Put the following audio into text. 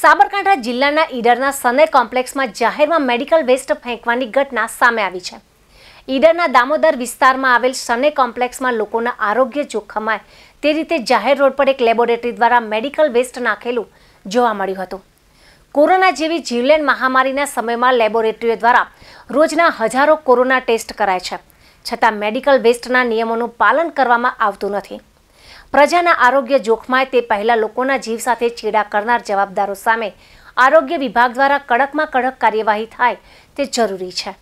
સાબરકાંઠા જિલ્લાના ઈડરના સને કોમ્પ્લેક્સમાં જાહેરમાં મેડિકલ વેસ્ટ ફેંકવાની ઘટના સામે આવી છે ઈડરના દામોદર વિસ્તારમાં આવેલ સને કોમ્પ્લેક્સમાં લોકોના આરોગ્ય જોખમાય તે રીતે જાહેર રોડ પર એક લેબોરેટરી દ્વારા મેડિકલ વેસ્ટ નાખેલું જોવા મળ્યું હતું કોરોના જેવી જીવલેણ મહામારીના સમયમાં લેબોરેટરીઓ દ્વારા રોજના હજારો કોરોના ટેસ્ટ કરાય છે છતાં મેડિકલ વેસ્ટના નિયમોનું પાલન કરવામાં આવતું નથી પ્રજાના આરોગ્ય જોખમાય તે પહેલાં લોકોના જીવ સાથે છેડા કરનાર જવાબદારો સામે આરોગ્ય વિભાગ દ્વારા કડકમાં કડક કાર્યવાહી થાય તે જરૂરી છે